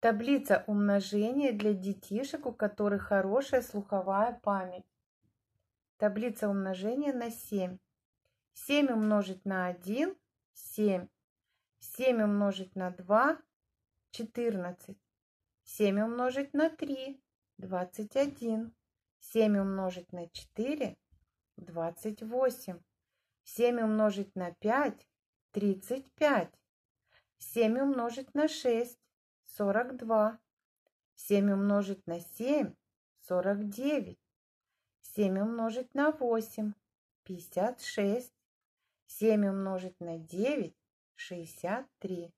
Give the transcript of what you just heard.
Таблица умножения для детишек, у которых хорошая слуховая память. Таблица умножения на 7. 7 умножить на 1 – 7. 7 умножить на 2 – 14. 7 умножить на 3 – 21. 7 умножить на 4 – 28. 7 умножить на 5 – 35. 7 умножить на 6 сорок два. Семь умножить на семь – сорок девять. Семь умножить на восемь – пятьдесят шесть. Семь умножить на девять – шестьдесят три.